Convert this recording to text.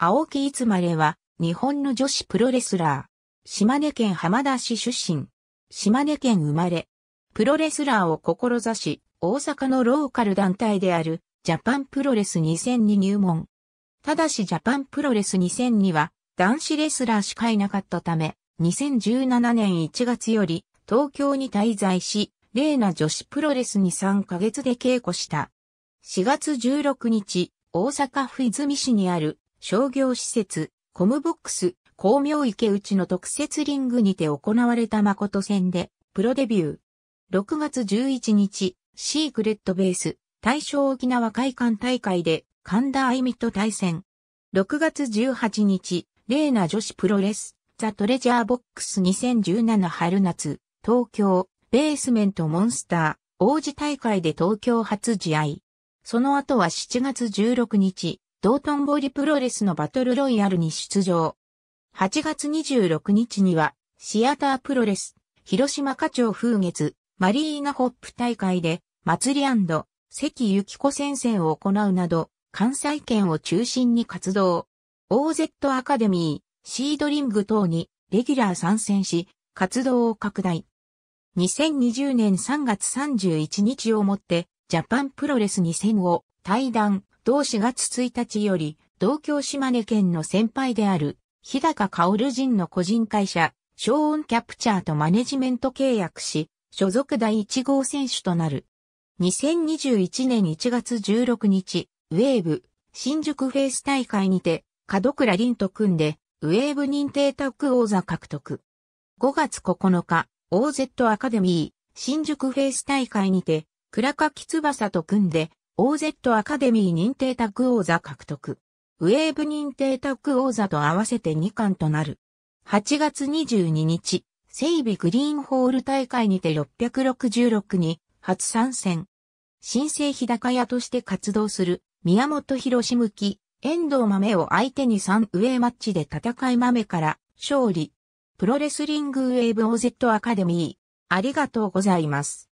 青木いつまれは、日本の女子プロレスラー。島根県浜田市出身。島根県生まれ。プロレスラーを志し、大阪のローカル団体である、ジャパンプロレス2000に入門。ただしジャパンプロレス2000には、男子レスラーしかいなかったため、2017年1月より、東京に滞在し、例な女子プロレスに3ヶ月で稽古した。4月16日、大阪府泉市にある商業施設、コムボックス、光明池内の特設リングにて行われた誠戦で、プロデビュー。6月11日、シークレットベース、大正沖縄会館大会で、神田愛美と対戦。6月18日、レーナ女子プロレス、ザ・トレジャーボックス2017春夏、東京、ベースメントモンスター、王子大会で東京初試合。その後は7月16日、道頓堀プロレスのバトルロイヤルに出場。8月26日には、シアタープロレス、広島課長風月、マリーナホップ大会で、祭り関ゆき子先生を行うなど、関西圏を中心に活動。OZ アカデミー、シードリング等にレギュラー参戦し、活動を拡大。2020年3月31日をもって、ジャパンプロレス2000を退団、同4月1日より、同郷島根県の先輩である、日高薫人の個人会社、小音キャプチャーとマネジメント契約し、所属第1号選手となる。2021年1月16日、ウェーブ、新宿フェイス大会にて、門倉凛と組んで、ウェーブ認定タッグ王座獲得。5月9日、OZ アカデミー、新宿フェイス大会にて、倉垣翼と組んで、OZ アカデミー認定タッグ王座獲得。ウェーブ認定タッグ王座と合わせて2冠となる。8月22日、整備グリーンホール大会にて666に初参戦。新生日高屋として活動する宮本博し向き、遠藤豆を相手に3ウェーマッチで戦い豆から勝利。プロレスリングウェーブ OZ アカデミー。ありがとうございます。